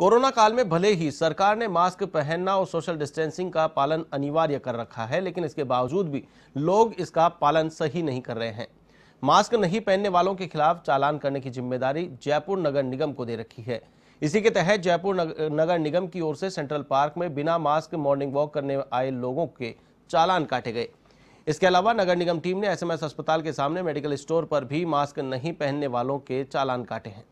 corona काल में भले ही सरकार ने मास्क पहनना और सोशल डिस्टेंसिंग का पालन अनिवार्य कर रखा है लेकिन इसके बावजूद भी लोग इसका पालन सही नहीं कर रहे हैं मास्क नहीं पहनने वालों के खिलाफ चालान करने की जिम्मेदारी जयपुर नगर निगम को दे रखी है इसी के तहत जयपुर नगर निगम की ओर से सेंट्रल पार्क में बिना मास्क मॉर्निंग वॉक करने आए लोगों के चालान काटे गए इसके अलावा नगर निगम टीम ने एसएमएस अस्पताल के सामने मेडिकल स्टोर पर भी मास्क नहीं पहनने वालों के चालान काटे हैं